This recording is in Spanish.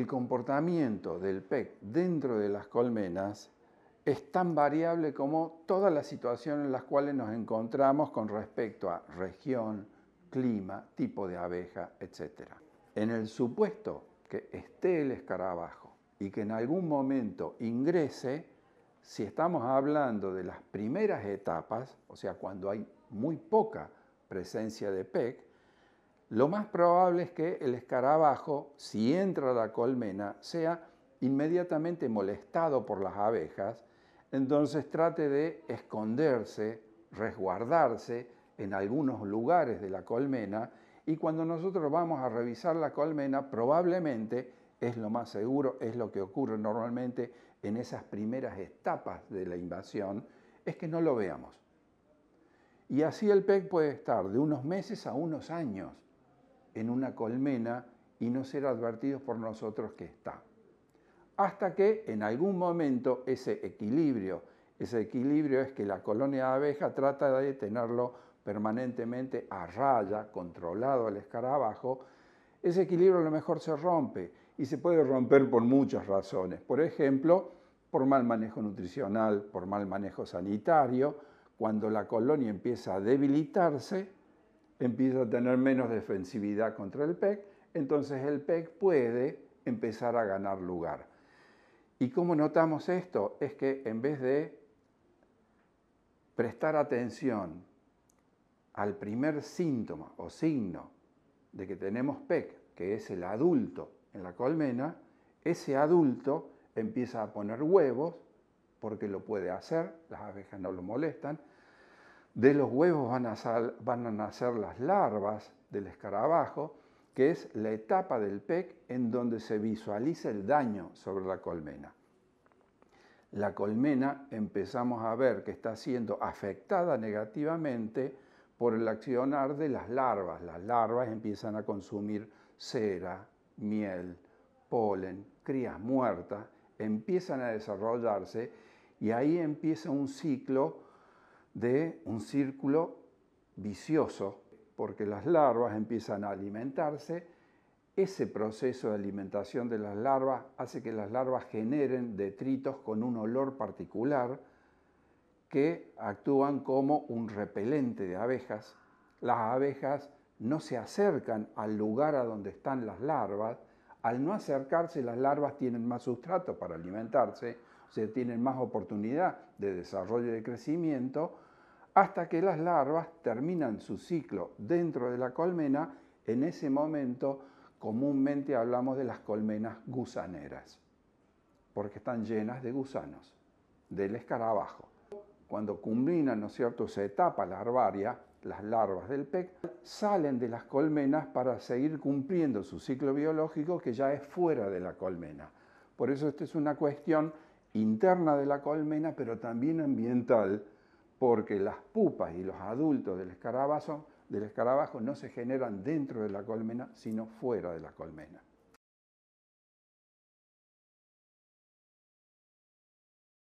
el comportamiento del PEC dentro de las colmenas es tan variable como toda la situación en la cual nos encontramos con respecto a región, clima, tipo de abeja, etc. En el supuesto que esté el escarabajo y que en algún momento ingrese, si estamos hablando de las primeras etapas, o sea, cuando hay muy poca presencia de PEC, lo más probable es que el escarabajo, si entra a la colmena, sea inmediatamente molestado por las abejas, entonces trate de esconderse, resguardarse en algunos lugares de la colmena y cuando nosotros vamos a revisar la colmena, probablemente es lo más seguro, es lo que ocurre normalmente en esas primeras etapas de la invasión, es que no lo veamos. Y así el pec puede estar de unos meses a unos años en una colmena y no ser advertidos por nosotros que está. Hasta que en algún momento ese equilibrio, ese equilibrio es que la colonia de abeja trata de tenerlo permanentemente a raya, controlado al escarabajo, ese equilibrio a lo mejor se rompe y se puede romper por muchas razones. Por ejemplo, por mal manejo nutricional, por mal manejo sanitario, cuando la colonia empieza a debilitarse, empieza a tener menos defensividad contra el PEC, entonces el PEC puede empezar a ganar lugar. ¿Y cómo notamos esto? Es que en vez de prestar atención al primer síntoma o signo de que tenemos PEC, que es el adulto en la colmena, ese adulto empieza a poner huevos porque lo puede hacer, las abejas no lo molestan, de los huevos van a, van a nacer las larvas del escarabajo, que es la etapa del PEC en donde se visualiza el daño sobre la colmena. La colmena empezamos a ver que está siendo afectada negativamente por el accionar de las larvas. Las larvas empiezan a consumir cera, miel, polen, crías muertas, empiezan a desarrollarse y ahí empieza un ciclo de un círculo vicioso, porque las larvas empiezan a alimentarse, ese proceso de alimentación de las larvas hace que las larvas generen detritos con un olor particular que actúan como un repelente de abejas. Las abejas no se acercan al lugar a donde están las larvas, al no acercarse las larvas tienen más sustrato para alimentarse, se tienen más oportunidad de desarrollo y de crecimiento, hasta que las larvas terminan su ciclo dentro de la colmena, en ese momento comúnmente hablamos de las colmenas gusaneras, porque están llenas de gusanos, del escarabajo cuando combinan ¿no es cierto?, se etapa larvaria, las larvas del PEC, salen de las colmenas para seguir cumpliendo su ciclo biológico que ya es fuera de la colmena. Por eso esta es una cuestión interna de la colmena, pero también ambiental, porque las pupas y los adultos del escarabajo no se generan dentro de la colmena, sino fuera de la colmena.